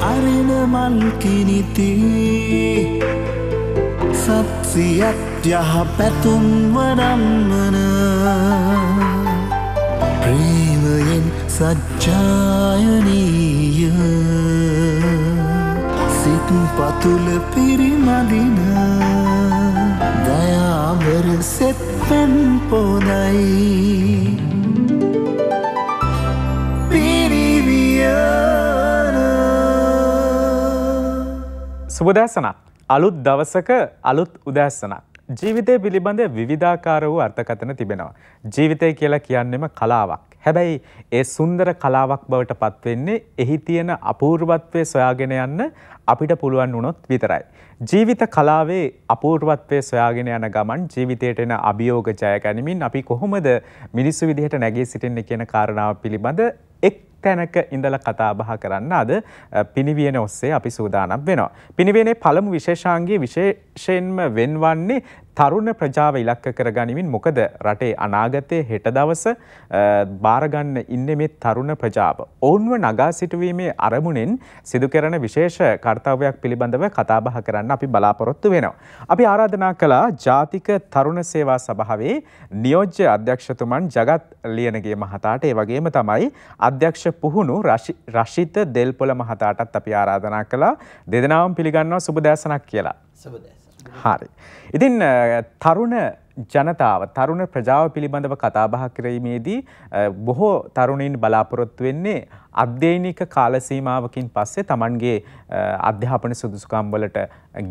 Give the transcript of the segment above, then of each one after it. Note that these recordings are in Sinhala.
අරෙන මල්කිනිතේ සත්සියත් යහ පැතුම්වරම්මන ප්‍රේමයෙන් සච්ඡායනීය සිත් පතුල පිරිමදින දයාවර සෙත් පැන් පොදයි පිරිවිය සුබදැසනක් අලුත් දවසක අලුත් උදැස්සනක්. ජීවිතය පිළිබඳ විවිධාකාර වූ අර්ථකතන තිබෙනවා. ජීවිතය කියලා කියන්නෙම කලාවක්. හැබැයි ඒ සුන්දර කලාවක් බවට පත්වෙන්නේ එහි තියෙන අපූර්වත්වය සොයාගෙන යන්න අපිට පුළුවන් වුණොත් විතරයි. ජීවිත කලාවේ අපූර්වත්වය සොයාගෙන යන ගමන් ජීවිතයට එන අභියෝග ජය ගැනීමින් අපි කොහොමද මිනිස්සු විදිහට නැගී සිටින්නේ කියන කාරණාව පිළිබඳ එක් තැනක ඉඳල කතාබහ කරන්න අද පිනිවියන ඔස්සේ අපි සූදානම් වෙනවා. පිනිවනේ පළමු විශේෂාන්ගේ විශේෂයෙන්ම වෙන්වන්නේ තරුණ ප්‍රජාව ඉලක්ක කරගනිමින් මොකද රටේ අනාගතයේ හෙට දවස බාරගන්න ඉන්නේ මේ තරුණ ප්‍රජාව. ඔවුන්ව නගා සිටුවීමේ අරමුණෙන් සිදු කරන විශේෂ කාර්යයක් පිළිබඳව කතාබහ කරන්න අපි බලාපොරොත්තු වෙනවා. අපි ආරාධනා කළා ජාතික තරුණ සේවා සභාවේ නියෝජ්‍ය අධ්‍යක්ෂතුමන් ජගත් ලියනගේ මහතාට ඒ වගේම තමයි අධ්‍යක්ෂ පුහුණු රශිත දෙල්පොළ මහතාටත් අපි ආරාධනා කළා. දෙදෙනාම පිළිගන්නවා සුබ දැසනක් කියලා. සුබ දැසනක්. හරි. ඉතින් තරුණ ජනතාව තරුණ ප්‍රජාව පිළිබඳව කතාබහ කිරීමේදී බොහෝ තරුණයින් බලාපොරොත්තු වෙන්නේ අධ්‍යයනික කාලසීමාවකින් පස්සේ තමන්ගේ අධ්‍යාපන සුදුසුකම් වලට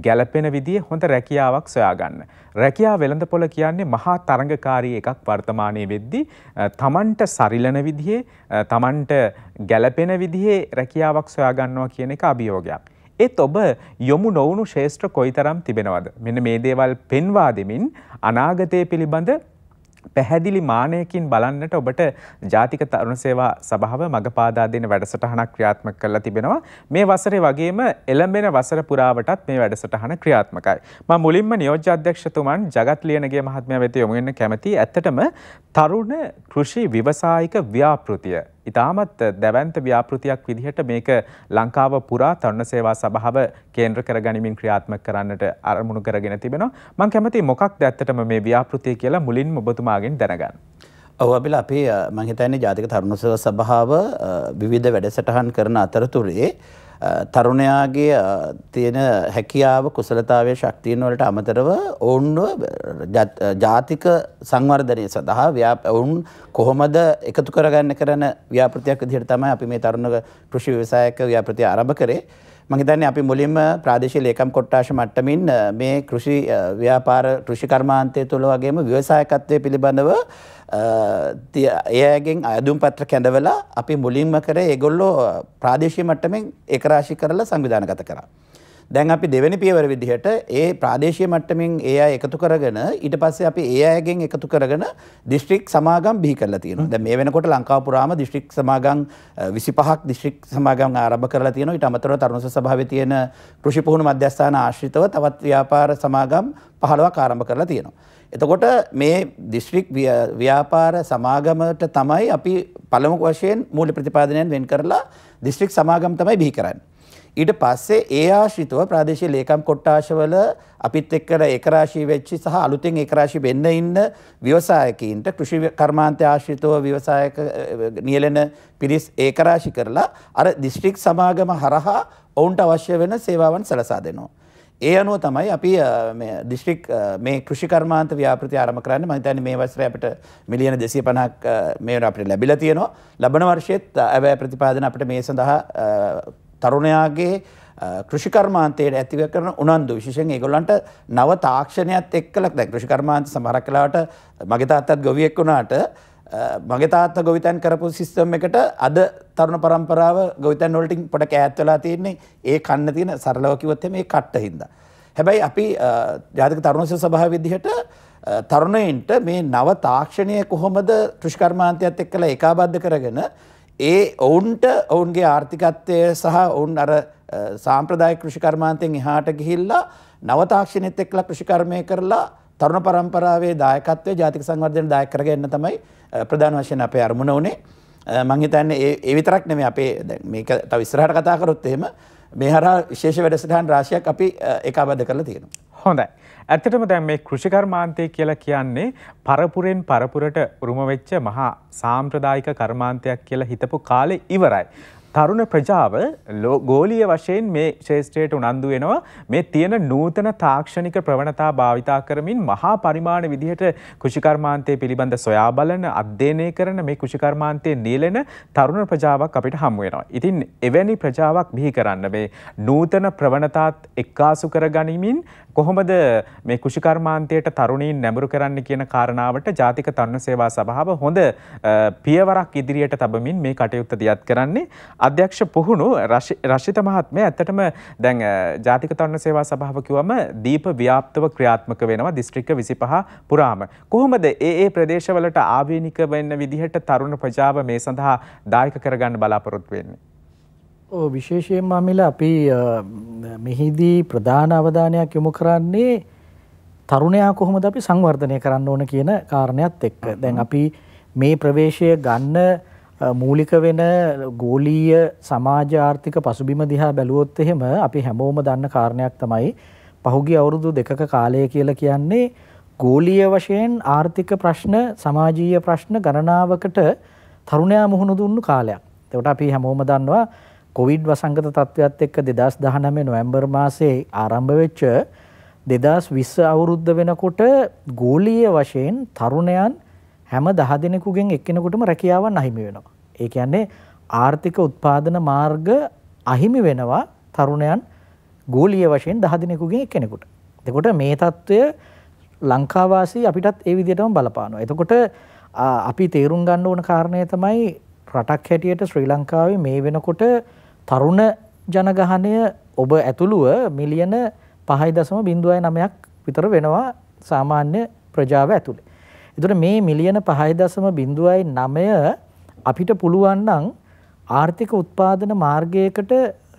ගැලපෙන විදිහේ හොඳ රැකියාවක් සොයාගන්න. රැකියා වෙළඳපොළ කියන්නේ මහා තරඟකාරී එකක් වර්තමානයේ වෙද්දී තමන්ට සරිලන විදිහේ තමන්ට ගැලපෙන විදිහේ රැකියාවක් සොයාගන්නවා කියන එක අභියෝගයක්. ඒත් ඔබ යොමු නොවුණු ශේෂත්‍ර කොයිතරම් තිබෙනවද. මෙන මේ දේවල් පෙන්වා දෙමින් අනාගතය පිළිබඳ පැහැදිලි මානයකින් බලන්නට ඔබට ජාතික තරුණ සේවා සභාව මගපාදා දෙන වැඩසටහන ක්‍රියාත්මක කරලා තිබෙනවා. මේ වසරේ වගේම එළඹෙන වසර පුරාවටත් මේ වැඩසටහන ක්‍රියාත්මකයි. මම මුලින්ම නියෝජ්‍ය අධ්‍යක්ෂතුමන් ජගත් ලියනගේ මහත්මයා වෙත යොමු වෙන්න කැමැතියි. ඇත්තටම තරුණ කෘෂි ව්‍යවසායික ව්‍යාපෘතිය ඉතාමත් දැවන්ත ව්‍යාපෘතියක් විදිහට මේක ලංකාව පුරා තරුණ සේවා සභාව කේන්ද්‍ර කරගනිමින් ක්‍රියාත්මක කරන්නට අරමුණු කරගෙන තිබෙනවා. මම කැමතියි මොකක්ද ඇත්තටම මේ ව්‍යාපෘතිය කියලා මුලින්ම ඔබතුමාගෙන් දැනගන්න. ඔව් අපිල අපි මම හිතන්නේ ජාතික තරුණ සේවා සභාව විවිධ වැඩසටහන් කරන අතරතුරේ තරුණයාගේ තියෙන හැකියාව කුසලතාවය ශක්තියන් වලට අමතරව ඔවුන්ව ජාතික සංවර්ධනය සඳහා ඔවුන් කොහොමද එකතු කරගන්න කරන ව්‍යාපෘතියක් විදිහට තමයි අපි මේ තරුණ කෘෂි ව්‍යවසායක ව්‍යාපෘතිය ආරම්භ කරේ. මම හිතන්නේ අපි මුලින්ම ප්‍රාදේශීය ලේකම් කොට්ටාශ මට්ටමින් මේ කෘෂි ව්‍යාපාර කෘෂි කර්මාන්තය තුළ වගේම ව්‍යවසායකත්වය පිළිබඳව එයගෙන් අයදුම් පත්‍ර කැඳවලා අපි මුලින්ම කරේ ඒගොල්ලෝ ප්‍රාදේශීය මට්ටමින් ඒකරාශී කරලා සංවිධානගත කරා. දැන් අපි දෙවෙනි පියවර විදිහට ඒ ප්‍රාදේශීය මට්ටමින් ඒ අය එකතු කරගෙන ඊට පස්සේ අපි ඒ අයගෙන් එකතු කරගෙන දිස්ත්‍රික් සමාගම් බිහි කරලා තියෙනවා. දැන් මේ වෙනකොට ලංකාව පුරාම දිස්ත්‍රික් සමාගම් 25ක් දිස්ත්‍රික් සමාගම් ආරම්භ කරලා තියෙනවා. ඊට අමතරව තරුණ සභාවේ තියෙන කෘෂි පුහුණු මධ්‍යස්ථාන ආශ්‍රිතව තවත් ව්‍යාපාර සමාගම් 15ක් ආරම්භ කරලා තියෙනවා. එතකොට මේ දිස්ත්‍රික් ව්‍යාපාර සමාගමට තමයි අපි පළමු වශයෙන් මූල්‍ය ප්‍රතිපාදනයෙන් වෙන් කරලා දිස්ත්‍රික් සමාගම් තමයි බිහි කරන්නේ. ඊට පස්සේ ඒ ආශ්‍රිතව ප්‍රාදේශීය ලේකම් කොට්ටාශවල අපිත් එක්කලා ඒකරාශී වෙච්චි සහ අලුතෙන් ඒකරාශී වෙන්න ඉන්න ව්‍යවසායකයින්ට කෘෂි කර්මාන්තය ආශ්‍රිතව ව්‍යවසායක නියැලෙන පිරිස් ඒකරාශී කරලා අර දිස්ත්‍රික් සමාගම හරහා ඔවුන්ට අවශ්‍ය වෙන සේවාවන් සලසා දෙනවා. ඒ අනුව තමයි අපි දිස්ට්‍රික් මේ කෘෂිකර්මාන්ත ව්‍යාපෘති ආරම කරන්න මහිතන මේ වසර අපට මිලියන දෙසිය පණක් මේට අපට ලැබිල තියෙනවා ලබන වර්ෂයත් ඇවැ ප්‍රතිපාදන අපට මේ සඳහා තරුණයාගේ කෘෂිකර්මාන්තයට ඇතිව කරන උනන්දු විශෂෙන් ඒගොල්ලන්ට නව තාක්ෂණයක් එක්කලක් දැ කෘෂිකර්මාන්ත සමහරක් කලාට මගේ තාත්තත් ගොවියෙක් වුණාට මගේ තාත්ත ගොවිතැන් කරපු සිස්ටම් එකට අද තරුණ පරම්පරාව ගොවිතැන් වලටින් පොඩ කෑත් වෙලා තියෙන්නේ ඒ කන්න තියෙන සරලව කිව්වොත් මේ කට්ට හින්දා. හැබැයි අපි ජාතික තරුණ සභාව විදිහට තරුණයින්ට මේ නව තාක්ෂණය කොහොමද කෘෂිකර්මාන්තයත් එක්කලා ඒකාබද්ධ කරගෙන ඒ ඔවුන්ට ඔවුන්ගේ ආර්ථිකත්වය සහ ඔවුන් අර සාම්ප්‍රදායික කෘෂිකර්මාන්තයෙන් එහාට ගිහිල්ලා නව තාක්ෂණෙත් එක්කලා කෘෂිකර්මය කරලා තරුණ පරම්පරාවේ දායකත්වය ජාතික සංවර්ධන දායක කරගන්න තමයි ප්‍රධාන වශයෙන් අපේ අරමුණ උනේ මං හිතන්නේ ඒ විතරක් නෙමෙයි අපේ මේක තව ඉස්සරහට කතා කරොත් එහෙම මේ හරහා විශේෂ වැඩසටහන් රාශියක් අපි ඒකාබද්ධ කරලා තියෙනවා. හොඳයි. ඇත්තටම දැන් මේ කෘෂිකර්මාන්තය කියලා කියන්නේ පරපුරෙන් පරපුරට උරුම වෙච්ච මහා සාම්ප්‍රදායික කර්මාන්තයක් කියලා හිතපු කාලේ ඉවරයි. තරුණ ප්‍රජාව ගෝලිය වශයෙන් මේ ශේෂත්‍රයට උනන්දු වෙනවා මේ තියෙන නූතන තාක්ෂණික ප්‍රවණතා භාවිතා කරමින් මහා පරිමාණ විදිහට කෘෂිකර්මාන්තය පිළිබඳ සොයා බලන අධ්‍යයනය කරන මේ කෘෂිකර්මාන්තය නියලෙන තරුණ ප්‍රජාවක් අපිට හමු වෙනවා. ඉතින් එවැනි ප්‍රජාවක් බිහි කරන්න මේ නූතන ප්‍රවණතාත් එක්කාසු කරගනිමින් කොහොමද මේ කෘෂිකර්මාන්තයට තරුණීන් නැඹුරු කරන්න කියන කාරණාවට ජාතික තරුණ සේවා සභාව හොඳ පියවරක් ඉදිරියට තබමින් මේ කටයුත්ත දියත් කරන්නේ අධ්‍යක්ෂ පුහුණු රශිත මහත්මය ඇත්තටම දැන් ජාතික තරුණ සේවා සභාව කිව්වම දීප ව්‍යාප්තව ක්‍රියාත්මක වෙනවා දිස්ත්‍රික්ක 25 පුරාම කොහොමද ඒ ඒ ප්‍රදේශවලට ආවේනික වෙන්න විදිහට තරුණ ප්‍රජාව මේ සඳහා දායක කරගන්න බලාපොරොත්තු වෙන්නේ ඕ විශේෂයෙන්ම අමිල අපි මෙහිදී ප්‍රධාන අවධානයක් යොමු කරන්නේ තරුණයා කොහොමද අපි සංවර්ධනය කරන්න ඕන කියන කාරණයක් එක්ක. දැන් අපි මේ ප්‍රවේශය ගන්න මූලික වෙන ගෝලීය සමාජ ආර්ථික පසුබිම දිහා බැලුවොත් එහෙම අපි හැමෝම දන්න කාරණයක් තමයි පහුගිය අවුරුදු දෙකක කාලය කියලා කියන්නේ ගෝලීය වශයෙන් ආර්ථික ප්‍රශ්න සමාජීය ප්‍රශ්න ගණනාවකට තරුණයා මුහුණ දුන්නු කාලයක්. එතකොට අපි හැමෝම දන්නවා කොවිඩ් වසංගත තත්ත්වයක්ත් එක්ක 2019 නොවැම්බර් මාසයේ ආරම්භ වෙච්ච 2020 අවුරුද්ද වෙනකොට ගෝලීය වශයෙන් තරුණයන් හැම 10 දෙනෙකුගෙන් එක්කෙනෙකුටම රැකියාවක් අහිමි වෙනවා. ඒ කියන්නේ ආර්ථික උත්පාදන මාර්ග අහිමි වෙනවා තරුණයන් ගෝලීය වශයෙන් 10 දෙනෙකුගෙන් එක්කෙනෙකුට. එතකොට මේ తত্ত্বය ලංකාවාසී අපිටත් ඒ විදිහටම බලපානවා. එතකොට අපි තේරුම් ගන්න ඕන කාරණය තමයි රටක් හැටියට ශ්‍රී ලංකාවේ මේ වෙනකොට තරුණ ජනගහනය ඔබ ඇතුළුව මිලියන 5.09ක් විතර වෙනවා සාමාන්‍ය ප්‍රජාව ඇතුලේ. ඒතර මේ මිලියන 5.09 අපිට පුළුවන් නම් ආර්ථික උත්පාදන මාර්ගයකට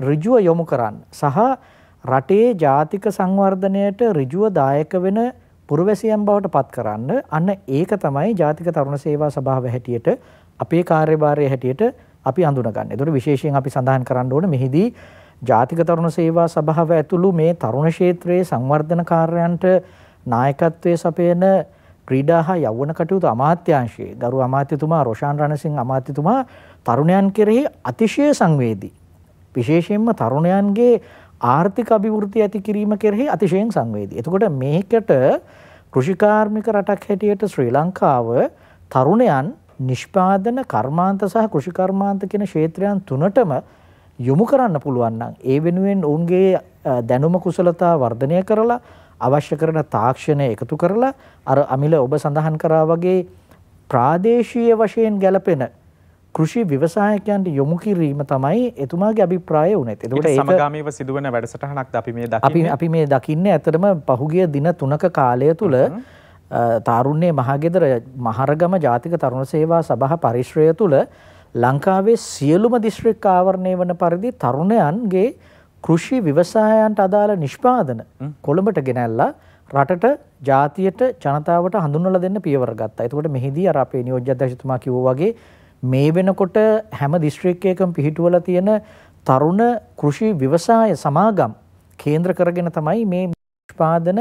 ඍජුව යොමු කරන්න සහ රටේ ජාතික සංවර්ධනයට ඍජුව දායක වෙන පුරවැසියන් බවට පත් කරන්න අන්න ඒක තමයි ජාතික තරුණ සේවා සභාව හැටියට අපේ කාර්යභාරය හැටියට අපි අඳුනගන්න. ඒතකොට විශේෂයෙන් අපි සඳහන් කරන්න ඕනේ මෙහිදී ජාතික තරුණ සේවා සභාව ඇතුළු මේ තරුණ ක්ෂේත්‍රයේ සංවර්ධන කාර්යයන්ට නායකත්වයේ සපයන ක්‍රීඩා හා යෞවන කටයුතු අමාත්‍යාංශයේ ගරු අමාත්‍යතුමා රොෂාන් රණසිංහ අමාත්‍යතුමා තරුණයන් කෙරෙහි අතිශය සංවේදී. විශේෂයෙන්ම තරුණයන්ගේ ආර්ථික අභිවෘද්ධිය ඇති කිරීම කෙරෙහි අතිශයෙන් සංවේදී. එතකොට මේකට කෘෂිකාර්මික රටක් හැටියට ශ්‍රී ලංකාව තරුණයන් නිෂ්පාදන කර්මාන්ත සහ කෘෂි කර්මාන්ත කියන ක්ෂේත්‍රයන් තුනටම යොමු කරන්න පුළුවන් නම් ඒ වෙනුවෙන් ඔවුන්ගේ දැනුම කුසලතා වර්ධනය කරලා අවශ්‍ය කරන තාක්ෂණය එකතු කරලා අර අමිල ඔබ සඳහන් කරා වගේ ප්‍රාදේශීය වශයෙන් ගැලපෙන කෘෂි විවසායකයන්ට යොමු කිරීම තමයි එතුමාගේ අභිප්‍රාය වුණත්. එතකොට ඒක සමගාමීව සිදුවන වැඩසටහනක්ද අපි මේ දකින්නේ. අපි අපි මේ දකින්නේ ඇත්තටම පහුගිය දින 3ක කාලය තුල තාරුණ්‍යයේ මහගෙදර මහරගම ජාතික තරුණ සේවා සභහ පරිශ්‍රය තුළ ලංකාවේ සියලුම දිශ්‍රික් ආවරණය වන පරිදි තරුණයන්ගේ කෘෂි විවසායන්ට අදාළ නිෂ්පාදන කොළඹට ගෙනැල්ලා රටට ජාතියට ජනතාවට හඳුන්වල දෙන්න පියවර ගත්තා. එතකොට මෙහිදී අර අපේ නියෝජ්‍ය අධ්‍යක්ෂතුමා කිව්වා වගේ මේ වෙනකොට හැම දිස්ත්‍රික්කයකම පිහිටුවලා තියෙන තරුණ කෘෂි විවසාය සමාගම් කේන්ද්‍ර කරගෙන තමයි මේ නිෂ්පාදන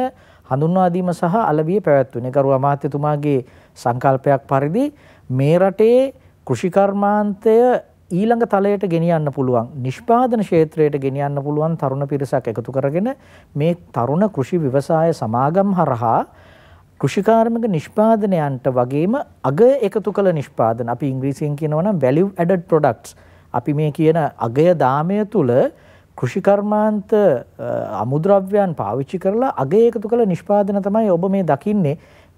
හඳුන්වා දීම සහ අලවිය පැවැත්වුණේ ගරු අමාත්‍යතුමාගේ සංකල්පයක් පරිදි මේ රටේ කෘෂිකර්මාන්තය ඊළඟ තලයට ගෙනියන්න පුළුවන් නිෂ්පාදන ක්ෂේත්‍රයට ගෙනියන්න පුළුවන් තරුණ පිරිසක් එකතු කරගෙන මේ තරුණ කෘෂි ව්‍යවසාය සමාගම් හරහා කෘෂිකාර්මික නිෂ්පාදනයන්ට වගේම අග එකතු කළ නිෂ්පාදන අපි ඉංග්‍රීසියෙන් කියනවනම් value added products අපි මේ කියන අගය දාමය තුළ කෘෂිකර්මාන්ත අමුද්‍රව්‍යයන් පාවිච්චි කරලා අගේ එකතු කළ නිෂ්පාදන තමයි ඔබ මේ දකින්නේ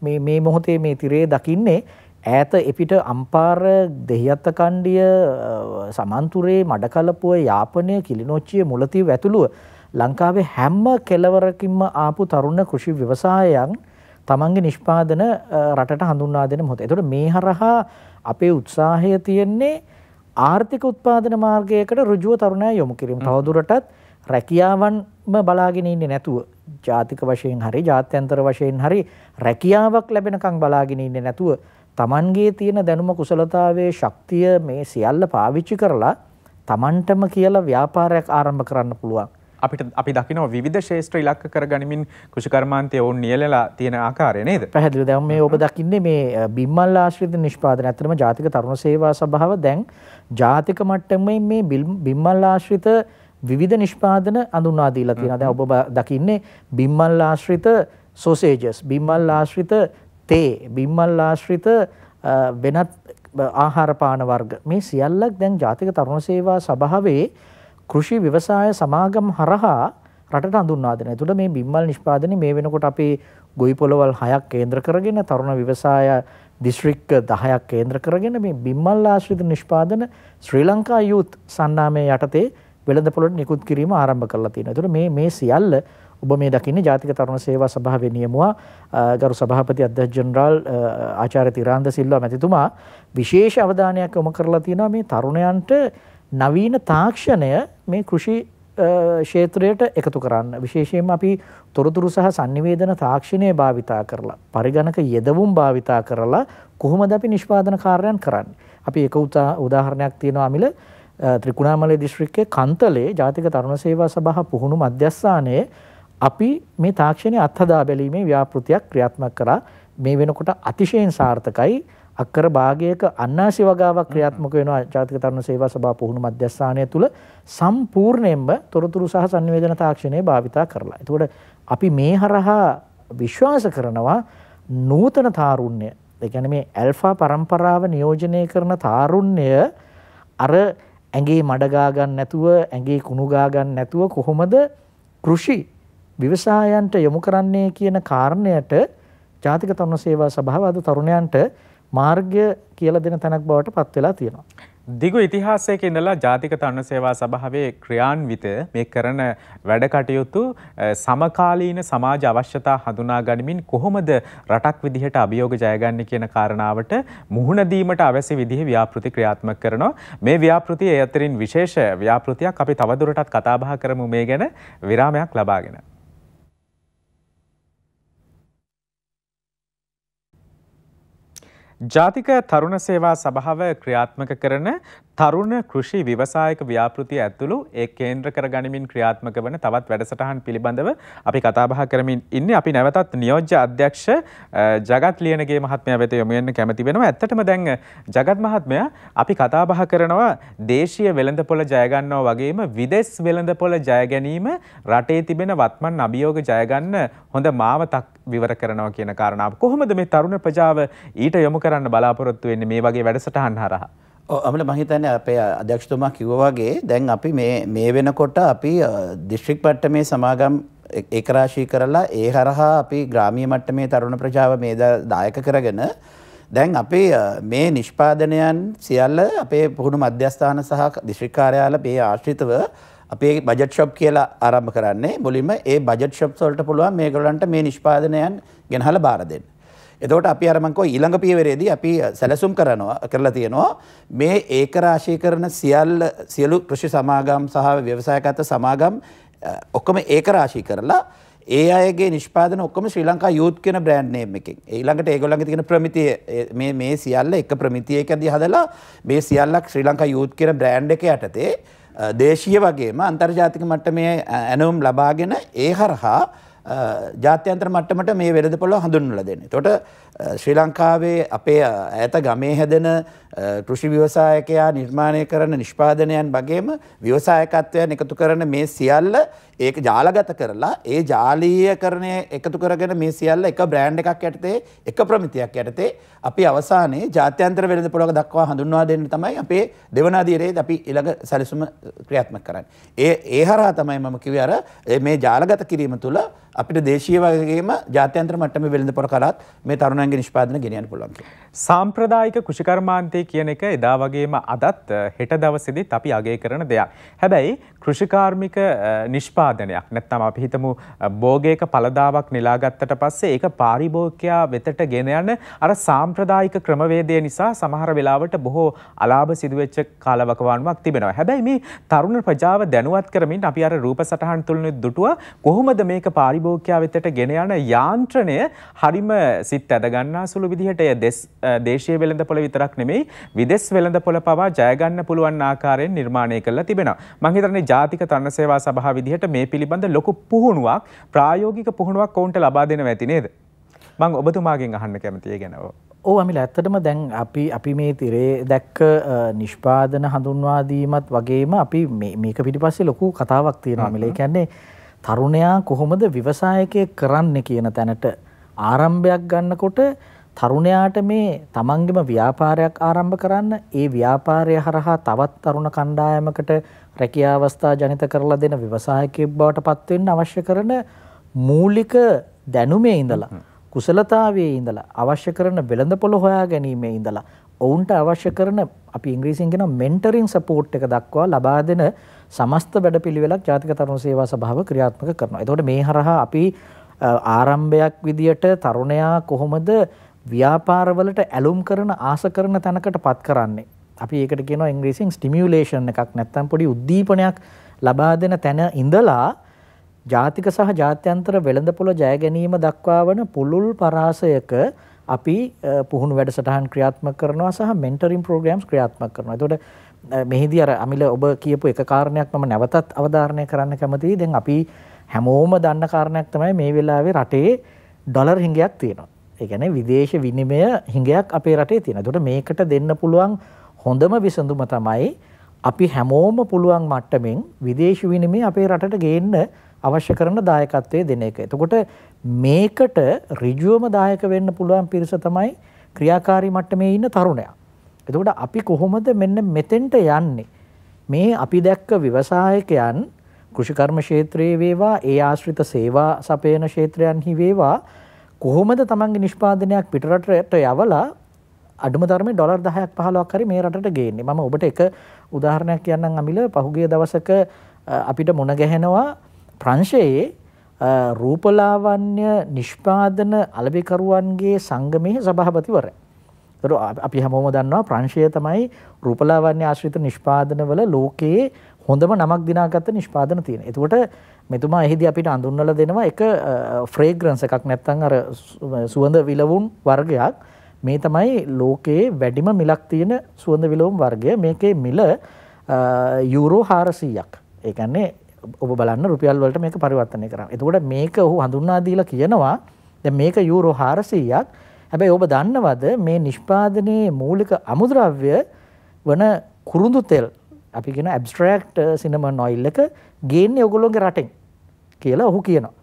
මේ මේ මොහොතේ මේ තිරේ දකින්නේ ඈත එපිට අම්පාර දෙහිඅත්ත කණ්ඩිය සමන්තුරේ මඩකලපුව යාපනය කිලිනොච්චිය මුලතිව ඇතුළුව ලංකාවේ හැම්ම කෙලවරකින්ම ආපු තරුණ කෘෂි ව්‍යවසායන් තමන්ගේ නිෂ්පාදන රටට හඳුන්වා දෙන මොහොත. එතකොට මේ හරහා අපේ උත්සාහය තියෙන්නේ ආර්ථික උත්පාදන මාර්ගයකට ඍජුව තරුණයා යොමු කිරීම. තවදුරටත් රැකියාවන්ම බලාගෙන ඉන්නේ නැතුව ජාතික වශයෙන් හරි ජාත්‍යන්තර වශයෙන් හරි රැකියාවක් ලැබෙනකන් බලාගෙන ඉන්නේ නැතුව Tamanගේ තියෙන දැනුම කුසලතාවයේ ශක්තිය මේ සියල්ල පාවිච්චි කරලා Tamanටම කියලා ව්‍යාපාරයක් ආරම්භ කරන්න පුළුවන්. අපිට අපි දකිනව විධ ශේෂත්‍ර ඉලක්ක කර ගනිමින් කෘෂිකර්මාන්තය ඔවුන් නියලලා තියෙන ආකාරය නේද පැහැදිලි දැන් මේ ඔබ දකින්නේ මේ බිම්මල් ආශ්‍රිත නිෂ්පාදන ඇත්තටම ජාතික තරුණ සේවා සභාව දැන් ජාතික මට්ටමේ මේ බිම්මල් ආශ්‍රිත විධ නිෂ්පාදන අඳුන්වා දීලා තියෙනවා දැන් ඔබ දකින්නේ බිම්මල් ආශ්‍රිත සෝසේජස් බිම්මල් ආශ්‍රිත තේ බිම්මල් ආශ්‍රිත වෙනත් ආහාරපාන වර්ග මේ සියල්ලක් දැන් ජාතික තරුණ සේවා සභාවේ කෘෂි ව්‍යවසාය සමාගම් හරහා රටට හඳුන්වා දෙනවා. එතකොට මේ බිම්මල් නිෂ්පාදනය මේ වෙනකොට අපේ ගොවි පොළවල් 6ක් කේන්ද්‍ර කරගෙන තරුණ ව්‍යවසාය දිස්ත්‍රික්ක 10ක් කේන්ද්‍ර කරගෙන මේ බිම්මල් ආශ්‍රිත නිෂ්පාදන ශ්‍රී ලංකා යූත් සන්නාමය යටතේ වෙළඳපොළට නිකුත් කිරීම ආරම්භ කරලා තියෙනවා. ඒතර මේ මේ සියල්ල ඔබ මේ දකින්නේ ජාතික තරුණ සේවා සභාවේ නියමුවා ගරු සභාපති අධ්‍යක්ෂ ජෙනරාල් ආචාර්ය තිරාන්ද සිල්වා මැතිතුමා විශේෂ අවධානයක් යොමු කරලා තියෙනවා මේ තරුණයන්ට නවීන තාක්ෂණය මේ කෘෂි ක්ෂේත්‍රයට එකතු කරන්න විශේෂයෙන් අපි තොරතුරු සහ sannivedana තාක්ෂණය භාවිතා කරලා පරිගණක යෙදවුම් භාවිතා කරලා කොහොමද අපි නිෂ්පාදන කාර්යයන් කරන්නේ අපි එක උදාහරණයක් තියෙනවා අමිල ත්‍රිකුණාමලය දිස්ත්‍රික්කයේ කන්තලේ ජාතික තරුණ සේවා සභාව පුහුණු මධ්‍යස්ථානයේ අපි මේ තාක්ෂණය අත්හදා බැලීමේ ව්‍යාපෘතියක් ක්‍රියාත්මක කරා මේ වෙනකොට අතිශයින් සාර්ථකයි අක්කර භාගයක අන්නාසි වගාවක් ක්‍රියාත්මක වෙනවා ජාතික තරුණ සේවා සභා පුහුණු මධ්‍යස්ථානය තුළ සම්පූර්ණයෙන්ම තොරතුරු සහ සංවේදන තාක්ෂණය භාවිතා කරලා. එතකොට අපි මේ හරහා විශ්වාස කරනවා නූතන තාරුණ්‍ය. ඒ කියන්නේ මේ ඇල්ෆා පරම්පරාව නියෝජනය කරන තාරුණ්‍ය අර ඇඟේ මඩ ගා ගන්න නැතුව ඇඟේ කුණු ගා ගන්න නැතුව කොහොමද කෘෂි විවසායන්ට යොමු කරන්නේ කියන කාරණයට ජාතික තරුණ සේවා සභාව අද තරුණයන්ට මාර්ගය කියලා දෙන තැනක් බවට පත් වෙලා තියෙනවා. දිගු ඉතිහාසයක ඉඳලා ජාතික තරුණ සේවා සභාවේ ක්‍රියාන්විත මේ කරන වැඩ කටයුතු සමකාලීන සමාජ අවශ්‍යතා හඳුනා ගනිමින් කොහොමද රටක් විදිහට අභියෝග ජයගන්නේ කියන කාරණාවට මුහුණ දීමට අවැසි විදිහේ ව්‍යාපෘති ක්‍රියාත්මක කරනවා මේ ව්‍යාපෘතිය ඒ අතරින් විශේෂ ව්‍යාපෘතියක් අපි තවදුරටත් කතා බහ කරමු මේ ගැන විරාමයක් ලබාගෙන ජාතික තරුණ සේවා සභාව ක්‍රියාත්මක කරන තරුණ කෘෂි විවසායක ව්‍යාපෘති ඇතුළු ඒ කේන්ද්‍ර කර ගනිමින් ක්‍රියාත්මක වන තවත් වැඩසටහන් පිළිබඳව අපි කතාබහ කරමින් ඉන්න අපි නැවතත් නියෝජ්‍ය අධ්‍යක්ෂ ජගත් ලියනගේ මහත්මය වෙත යොමුවෙන්න කැමති වෙනවා ඇත්තටම දැන් ජගත් මහත්මය අපි කතාබහ කරනවා දේශීය වෙළඳ පොළ ජයගන්නවා වගේම විදෙස් වෙළඳ පොළ ජයගැනීම රටේ තිබෙන වත්මන් අභියෝග ජයගන්න හොඳ මාවතක් විවර කරනවා කියන කාරණාව කොහොමද මේ තරුණ ප්‍රජාව ඊට යොමු කරන්න බලාපොරොත්තු වෙන්නේ මේ වගේ වැඩසටහන් හරහා අමල මහිතන්නේ අපේ අධ්‍යක්ෂතුමා කිව්වා වගේ දැන් අපි මේ මේ වෙනකොට අපි දිස්ත්‍රික් මට්ටමේ සමාගම් ඒකරාශී කරලා ඒ හරහා අපි ග්‍රාමීය මට්ටමේ තරුණ ප්‍රජාව මේ දායක කරගෙන දැන් අපි මේ නිෂ්පාදනයන් සියල්ල අපේ පුහුණු මධ්‍යස්ථාන සහ දිස්ත්‍රික් කාර්යාල මේ ආශ්‍රිතව අපේ බජට් ෂොප් කියලා ආරම්භ කරන්නේ මුලින්ම ඒ බජට් ෂොප්ස් වලට පුළුවන් මේගොල්ලන්ට මේ නිෂ්පාදනයන් ගෙනහලා බාර දෙන්න. එතකොට අපි අර මං කිව්වා ඊළඟ පියවරේදී අපි සැලසුම් කරනවා කරලා තියෙනවා මේ ඒකරාශී කරන සියල්ල සියලු කෘෂි සමාගම් සහ ව්‍යවසායගත සමාගම් ඔක්කොම ඒකරාශී කරලා ඒ අයගේ නිෂ්පාදන ඔක්කොම ශ්‍රී ලංකා යූත් කියන බ්‍රෑන්ඩ් නේම් එකෙන් ඊළඟට ඒගොල්ලන්ගේ තියෙන ප්‍රමිතිය මේ මේ සියල්ල එක ප්‍රමිතියකදී හදලා මේ සියල්ලක් ශ්‍රී ලංකා යූත් කියන බ්‍රෑන්ඩ් එක යටතේ දේශීය වගේම අන්තර්ජාතික මට්ටමේ ඇනුම් ලබාගෙන ඒ හරහා ජාත්‍යන්තර මට්ටමට මේ වෙරදපොළ හඳුන්වලා දෙන්නේ. එතකොට ශ්‍රී ලංකාවේ අපේ ඇත ගමේ හැදෙන කෘෂි ව්‍යවසායකයා නිර්මාණය කරන නිෂ්පාදනයන් වගේම ව්‍යවසායකත්වයන් එකතු කරන මේ සියල්ල ඒක ජාලගත කරලා ඒ ජාලීය කරණය එකතු කරගෙන මේ සියල්ල එක බ්‍රෑන්් එකක් ඇයටතේ එක ප්‍රමිතියක් යටතේ අපි අවසානයේ ජාත්‍යන්තර වෙළඳ පොළොක දක්වා හඳුන්වා දෙන්න තමයි අපේ දෙවනාදීරයේ අපි ඊළඟ සැලසුම ක්‍රියාත්මක කරන්න. ඒ ඒ හරහා තමයි මම කිව්වේ අර මේ ජාලගත කිරීම තුළ අපිට දේශීය වගේම ජාත්‍යන්තර මට්ටමේ වෙළඳ පොළ කරත් මේ තරුණ තරුණන්ගේ නිෂ්පාදන ගෙනියන්න පුළුවන්. සාම්ප්‍රදායික කෘෂිකර්මාන්තය කියන එක එදා වගේම අදත් හෙට දවසේදීත් අපි අගය කරන දෙයක්. හැබැයි කෘෂිකාර්මික නිෂ්පාදනයක් නැත්නම් අපි හිතමු බෝගයක පළදාවක් නෙලාගත්තට පස්සේ ඒක පාරිභෝගිකයා වෙතට ගෙන යන අර සාම්ප්‍රදායික ක්‍රමවේදය නිසා සමහර වෙලාවට බොහෝ අලාභ සිදුවෙච්ච කාලවකවානුවක් තිබෙනවා. හැබැයි මේ තරුණ ප්‍රජාව දැනුවත් කරමින් අපි අර රූප සටහන් තුලින් දුටුවා කොහොමද මේක පාරිභෝගිකයා වෙතට ගෙන යන යාන්ත්‍රණය හරිම සිත් ඇද ගන්නා සුළු විදිහට දේශීය වෙළඳපොළ විතරක් නෙමෙයි විදෙස් වෙළඳපොළ පවා ජය ගන්න පුළුවන් ආකාරයෙන් නිර්මාණය කරලා තිබෙනවා. මම හිතන්නේ ජාතික තරණ සේවා සභාව විදිහට මේ පිළිබඳ ලොකු පුහුණුවක් ප්‍රායෝගික පුහුණුවක් ඔවුන්ට ලබා දෙන ඇති නේද? මම ඔබතුමාගෙන් අහන්න කැමතියි ගැනව. ඕ අමිල ඇත්තටම දැන් අපි අපි මේ තිරේ දැක්ක නිෂ්පාදන හඳුන්වා දීමත් වගේම අපි මේක පිටිපස්සේ ලොකු කතාවක් තියෙනවා අමිල. ඒ කියන්නේ තරුණයා කොහොමද ව්‍යවසායකයෙක් කරන්නේ කියන තැනට ආරම්භයක් ගන්නකොට තරුණයාට මේ තමන්ගෙම ව්‍යාපාරයක් ආරම්භ කරන්න ඒ ව්‍යාපාරය හරහා තවත් තරුණ කණ්ඩායමකට රැකියා අවස්ථා ජනිත කරලා දෙන ව්‍යවසායකයෙක් බවට පත් වෙන්න අවශ්‍ය කරන මූලික දැනුමේ ඉඳලා කුසලතාවයේ ඉඳලා අවශ්‍ය කරන වෙළඳපොළ හොයා ගැනීමේ ඉඳලා ඔවුන්ට අවශ්‍ය කරන අපි ඉංග්‍රීසියෙන් කියන මෙන්ටරින් සපෝට් එක දක්වා ලබා දෙන සමස්ත වැඩපිළිවෙලක් ජාතික තරුණ සේවා සභාව ක්‍රියාත්මක කරනවා. එතකොට මේ හරහා අපි ආරම්භයක් විදියට තරුණයා කොහොමද ව්‍යාපාරවලට ඇලුම් කරන ආස කරන තැනකට පත් කරන්නේ අපි ඒකට කියන ඉංග්‍රීසින් ස්ටිමියුලේෂන් එකක් නැත්තම් පොඩි උද්දීපනයක් ලබා දෙන තැන ඉඳලා ජාතික සහ ජාත්‍යන්තර වෙළඳපොළ ජය ගැනීම දක්වා වන පුළුල් පරාසයක අපි පුහුණු වැඩසටහන් ක්‍රියාත්මක කරනවා සහ මෙන්ටරින් ප්‍රෝග්‍රෑම්ස් ක්‍රියාත්මක කරනවා. එතකොට මෙහිදී අර අමිල ඔබ කියපු එක කාරණයක් මම නැවතත් අවධාරණය කරන්න කැමතියි. දැන් අපි හැමෝම දන්න කාරණයක් තමයි මේ වෙලාවේ රටේ ඩොලර් හිඟයක් තියෙනවා. ඒ කියන්නේ විදේශ විනිමය හිඟයක් අපේ රටේ තියෙනවා. එතකොට මේකට දෙන්න පුළුවන් හොඳම විසඳුම තමයි අපි හැමෝම පුළුවන් මට්ටමින් විදේශ විනිමය අපේ රටට ගේන්න අවශ්‍ය කරන දායකත්වයේ දෙන එක. එතකොට මේකට ඍජුවම දායක වෙන්න පුළුවන් පිරිස තමයි ක්‍රියාකාරී මට්ටමේ ඉන්න තරුණයා. එතකොට අපි කොහොමද මෙන්න මෙතෙන්ට යන්නේ? මේ අපි දැක්ක ව්‍යවසායකයන් කෘෂිකර්ම ක්ෂේත්‍රයේ වේවා ඒ ආශ්‍රිත සේවා සපයන ක්ෂේත්‍රයන්හි වේවා කොහොමද තමන්ගේ නිෂ්පාදනයක් පිටරටට යවලා අඩුම ධර්මේ ඩොලර් 10ක් 15ක් හරි මේ රටට ගේන්නේ. මම ඔබට එක උදාහරණයක් කියන්නම් අමිල පහුගිය දවසක අපිට මුණ ගැහෙනවා ප්‍රංශයේ රූපලාවන්‍ය නිෂ්පාදන අලබිකරුවන්ගේ සංගමයේ සභාපතිවරයා. ර අපි හැමෝම දන්නවා ප්‍රංශය තමයි රූපලාවන්‍ය ආශ්‍රිත නිෂ්පාදනවල ලෝකයේ හොඳම නමක් දිනාගත්ත නිෂ්පාදන තියෙන. එතකොට මෙතුමා එහිදී අපිට අඳුන්වලා දෙනවා එක ෆ්‍රේග්‍රන්ස් එකක් නැත්නම් අර සුවඳ විලවුන් වර්ගයක්. මේ තමයි ලෝකයේ වැඩිම මිලක් තියෙන සුවඳ විලෝම වර්ගය. මේකේ මිල යුරෝ 400ක්. ඒ කියන්නේ ඔබ බලන්න රුපියල් වලට මේක පරිවර්තනය කරා. එතකොට මේක ඔහු හඳුන්වා දීලා කියනවා දැන් මේක යුරෝ 400ක්. හැබැයි ඔබ දන්නවද මේ නිෂ්පාදනයේ මූලික අමුද්‍රව්‍ය වන කුරුඳු තෙල් අපි කියන ඇබ්ස්ට්‍රැක්ට් සිනමන් ඔයිල් එක ගේන්නේ ඔයගොල්ලෝගේ රටෙන් කියලා ඔහු කියනවා.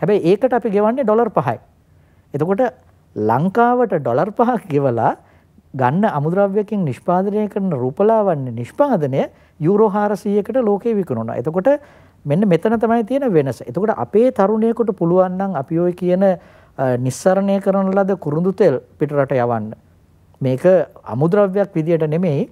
හැබැයි ඒකට අපි ගෙවන්නේ ඩොලර් 5යි. එතකොට ලංකාවට ඩොලර් පහක් ගෙවලා ගන්න අමුද්‍රව්‍යකින් නිෂ්පාදනය කරන රූපලාවන්‍ය නිෂ්පාදනය යුරෝ 400කට ලෝකේ විකුණනවා. එතකොට මෙන්න මෙතන තමයි තියෙන වෙනස. එතකොට අපේ තරුණයෙකුට පුළුවන් නම් අපි ඔය කියන නිස්සරණය කරන ලද කුරුඳු තෙල් පිටරට යවන්න. මේක අමුද්‍රව්‍යයක් විදියට නෙමෙයි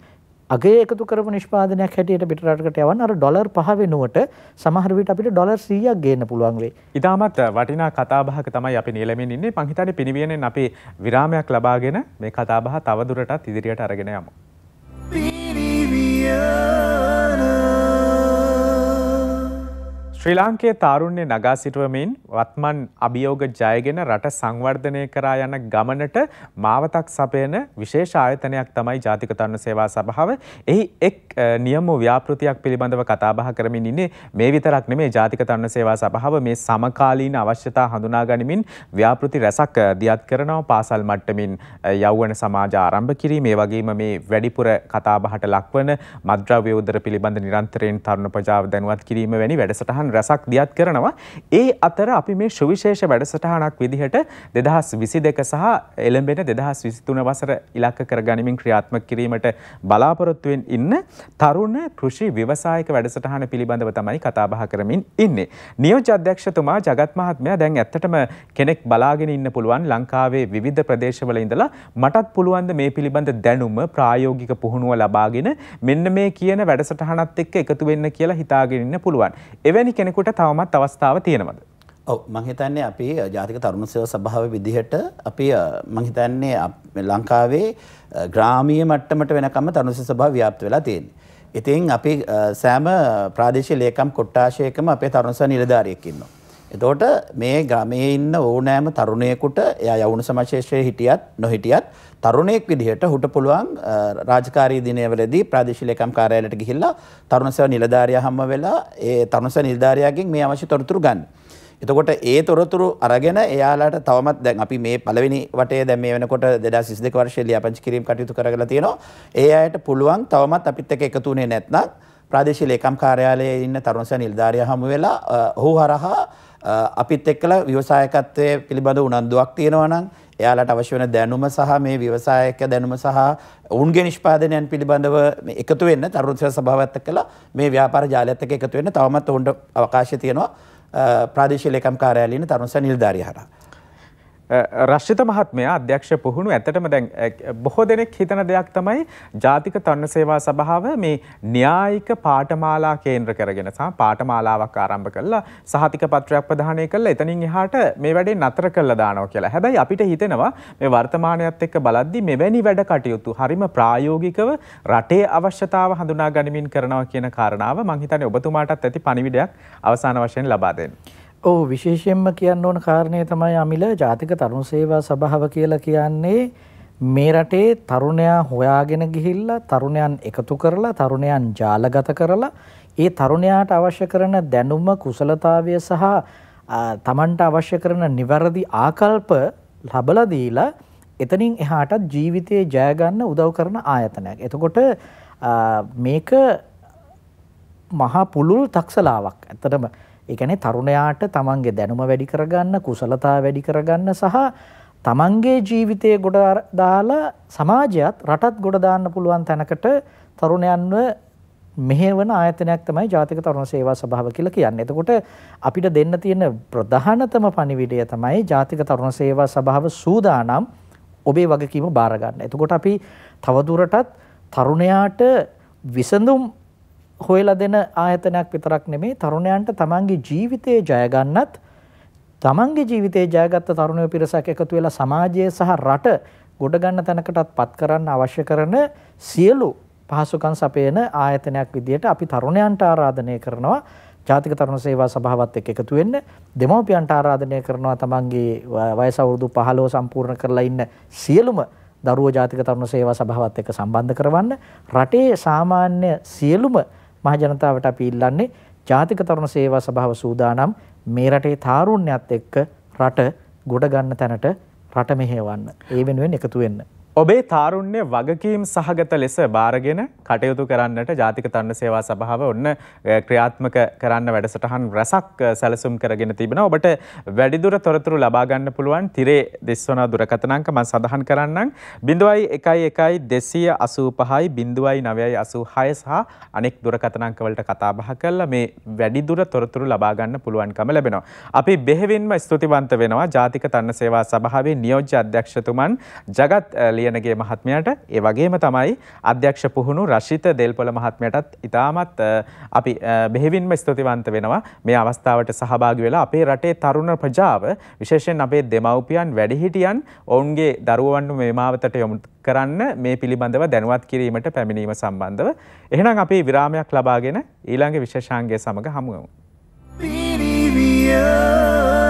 අගේ එකතු කරපු නිෂ්පාදනයක් හැටියට පිටරටකට යවන්න අර ඩොලර් 5 වෙනුවට සමහර විට අපිට ඩොලර් 100ක් ගේන්න පුළුවන් වෙයි. ඉතාමත් වටිනා කතාබහක තමයි අපි නිලමින් ඉන්නේ. මං හිතන්නේ පිරිවියෙන් අපි විරාමයක් ලබාගෙන මේ කතාබහ තවදුරටත් ඉදිරියට අරගෙන යමු. ශ්‍රී ලාංකයේ තාරුණ්‍ය නගා සිටුවමින් වත්මන් අභියෝග ජයගෙන රට සංවර්ධනය කරා යන ගමනට මාවතක් සපයන විශේෂ ආයතනයක් තමයි ජාතික තරුණ සේවා සභාව. එහි එක් නියම ව්‍යාපෘතියක් පිළිබඳව කතා බහ කරමින් ඉන්නේ මේ විතරක් නෙමේ ජාතික තරුණ සේවා සභාව මේ සමකාලීන අවශ්‍යතා හඳුනා ගනිමින් ව්‍යාපෘති රැසක් දියත් කරනවා පාසල් මට්ටමින් යෞවන සමාජ ආරම්භ කිරීම ඒ වගේම මේ වැඩිපුර කතා බහට ලක්වන මද්‍රව්‍ය උදර පිළිබඳ නිරන්තරයෙන් තරුණ ප්‍රජාව දැනුවත් කිරීම වැනි වැඩසටහන් වැඩසටහන් රැසක් දියත් කරනවා. ඒ අතර අපි මේ ශුවිශේෂ වැඩසටහනක් විදිහට දෙදහස් විසි දෙක සහ එළඹෙන දෙදහස් විසිතුන වසර ඉලක්ක කර ගනිමින් ක්‍රියාත්ම කිරීමට බලාපොරොත්තුවෙන් ඉන්න තරුණ කෘෂි ව්‍යවසායක වැඩසටහන පිළිබඳව තමයි කතාබහ කරමින් ඉන්නේ. නියෝජ අධ්‍යක්ෂතුමා ජගත් මහත්මයා දැන් ඇත්තටම කෙනෙක් බලාගෙන ඉන්න පුළුවන් ලංකාවේ විවිධ ප්‍රදේශවල ඉඳලා මටත් පුළුවන්ද මේ පිළිබඳ දැනුම ප්‍රායෝගික පුහුණුව ලබාගෙන මෙන්න මේ කියන වැඩසටහනත් එක්ක එකතු වෙන්න කියලා හිතාගෙන ඉන්න පුළුවන්. එවැනි කෙනෙකුට තවමත් අවස්ථාව තියෙනවද. මංහිතන්නේ අපි ජාතික තරුණ සේව සභාව විදිහට අපි මංහිතන්නේ ලංකාවේ ග්‍රාමීය මට්ටමට වෙනකම තරුණ සේව සභාව ව්‍යාප්ත වෙලා තියෙන්නේ. ඉතින් අපි සෑම ප්‍රාදේශීය ලේකම් කොට්ටාශයකම අපේ තරුණ සේව නිලධාරියෙක් ඉන්නවා. එතකොට මේ ගමේ ඉන්න ඕනෑම තරුණයෙකුට එයා යවුණු සමාජශේෂයේ හිටියත් නොහිටියත් තරුණයෙක් විදිහට හුට පුළුවන් රාජකාරී දිනවලදී ප්‍රාදේශීය ලේකම් කාර්යාලයට ගිහිල්ලා තරුණ සේවා නිලධාරියා හම්බ වෙලා ඒ තරුණ සේවා නිලධාරියාගෙන් මේ අවශ්‍ය තොරතුරු ගන්න. එතකොට ඒ තොරතුරු අරගෙන එයාලට තවමත් දැන් අපි මේ පළවෙනි වටේ දැන් මේ වෙනකොට 2022 වර්ෂයේ ලියාපදිංචි කිරීම කටයුතු කරගලා තියෙනවා. ඒ අයට පුළුවන් තවමත් අපිත් එක්ක එකතු වෙන්නේ නැත්නම් ප්‍රාදේශීය ලේකම් කාර්යාලයේ ඉන්න තරුණ සේවා නිලධාරියා හමු වෙලා ඔහු හරහා අපිත් එක්කලා ව්‍යවසායකත්වය පිළිබඳ උනන්දුවක් තියෙනවා නම් එයාලට අවශ්‍ය වෙන දැනුම සහ මේ ව්‍යවසායක දැනුම සහ ඔවුන්ගේ නිෂ්පාදනයන් පිළිබඳව එකතු වෙන්න තරුණ සභාවත් එක්කලා මේ ව්‍යාපාර ජාලයත් එක්ක එකතු වෙන්න තවමත් ඔවුන්ට අවකාශය තියෙනවා ප්‍රාදේශීය ලේකම් කාර්යාලයේ තරුණ සැ නිලධාරියා හරහා රශ්ිත මහත්මයා අධ්‍යක්ෂ පුහුණු ඇතටම දැන් බොහෝ දෙනෙක් හිතන දෙයක් තමයි ජාතික තන්න සේවා සභාව මේ න්‍යායික පාටමාලා කේන්ද්‍ර කරගෙන සහ පාටමාලාවක් ආරම්භ කළා සහතික පත්‍රයක් ප්‍රදානය කළා එතනින් එහාට මේ වැඩේ නතර කළා දානවා කියලා. හැබැයි අපිට හිතෙනවා මේ වර්තමානයත් එක්ක බලද්දි මෙවැනි වැඩ කටයුතු හරිම ප්‍රායෝගිකව රටේ අවශ්‍යතාව හඳුනා ගනිමින් කරනවා කියන කාරණාව මං හිතන්නේ ඔබතුමාටත් ඇති පණිවිඩයක් අවසාන වශයෙන් ලබා දෙන්න. ඔව් විශේෂයෙන්ම කියන්න ඕන කාරණය තමයි අමිල ජාතික තරුණ සේවා සභාව කියලා කියන්නේ මේ රටේ තරුණයා හොයාගෙන ගිහිල්ලා තරුණයන් එකතු කරලා තරුණයන් ජාලගත කරලා ඒ තරුණයාට අවශ්‍ය කරන දැනුම කුසලතාවය සහ තමන්ට අවශ්‍ය කරන නිවැරදි ආකල්ප ලබලා දීලා එතනින් එහාටත් ජීවිතයේ ජය ගන්න උදව් කරන ආයතනයක්. එතකොට මේක මහා පුළුල් තක්සලාවක්. ඇත්තටම ඒ කියන්නේ තරුණයාට තමන්ගේ දැනුම වැඩි කරගන්න, කුසලතා වැඩි කරගන්න සහ තමන්ගේ ජීවිතය ගොඩ දාලා සමාජයත් රටත් ගොඩ දාන්න පුළුවන් තැනකට තරුණයන්ව මෙහෙවන ආයතනයක් තමයි ජාතික තරුණ සේවා සභාව කියලා කියන්නේ. එතකොට අපිට දෙන්න තියෙන ප්‍රධානතම පණිවිඩය තමයි ජාතික තරුණ සේවා සභාව සූදානම් ඔබේ වගකීම බාර ගන්න. එතකොට අපි තවදුරටත් තරුණයාට විසඳුම් හොයලා දෙන ආයතනයක් විතරක් නෙමේ තරුණයන්ට තමන්ගේ ජීවිතයේ ජයගන්නත් තමන්ගේ ජීවිතයේ ජයගත්ත තරුණයෝ පිරිසක් එකතු වෙලා සමාජය සහ රට ගොඩගන්න තැනකටත් පත් කරන්න අවශ්‍ය කරන සියලු පහසුකම් සපයන ආයතනයක් විදිහට අපි තරුණයන්ට ආරාධනය කරනවා ජාතික තරුණ සේවා සභාවත් එක්ක එකතු වෙන්න දෙමව්පියන්ට ආරාධනය කරනවා තමන්ගේ වයස අවුරුදු 15 සම්පූර්ණ කරලා ඉන්න සියලුම දරුවෝ ජාතික තරුණ සේවා සභාවත් එක්ක සම්බන්ධ කරවන්න රටේ සාමාන්‍ය සියලුම මහ ජනතාවට අපි ඉල්ලන්නේ ජාතික තරුණ සේවා සභාව සූදානම් මේ රටේ තාරුණ්‍යයත් එක්ක රට ගොඩ ගන්න තැනට රට මෙහෙවන්න. ඒ වෙනුවෙන් එකතු වෙන්න. ඔබේ තාරුණ්‍ය වගකීම් සහගත ලෙස බාරගෙන කටයුතු කරන්නට ජාතික තන්න සේවා සභාව ඔන්න ක්‍රියාත්මක කරන්න වැඩසටහන් රැසක් සැලසුම් කරගෙන තිබෙන ඔබට වැඩිදුර තොරතුරු ලබාගන්න පුළුවන් තිරේ දෙස්වනා දුරකතනංක මන් සඳහන් කරන්නම් බිඳුවයි එකයි එකයි දෙසය අසූ පහයි බිඳුවයි නවයයි අසූ හය සහ අනෙක් දුරකතනංකවලට කතාබහ කරලා මේ වැඩිදුර තොරතුරු ලබාගන්න පුළුවන්කම ලැබෙනවා. අපි බෙහෙවින්ම ස්තුතිවන්ත වෙනවා ජාතික තන්න සේවා සභාවේ නියෝජ්‍ය අධ්‍යක්ෂතුමන් ජගත් ලි ලියනගේ මහත්මයට ඒ වගේම තමයි අධ්‍යක්ෂ පුහුණු රශිත දෙල්පොළ මහත්මයටත් ඉතාමත් අපි බෙහෙවින්ම ස්තුතිවන්ත වෙනවා මේ අවස්ථාවට සහභාගි වෙලා අපේ රටේ තරුණ ප්‍රජාව විශේෂයෙන් අපේ දෙමව්පියන් වැඩිහිටියන් ඔවුන්ගේ දරුවන්ව මේ මාවතට යොමු කරන්න මේ පිළිබඳව දැනුවත් කිරීමට පැමිණීම සම්බන්ධව එහෙනම් අපි විරාමයක් ලබාගෙන ඊළඟ විශේෂාංගය සමග හමුවමු. Yeah.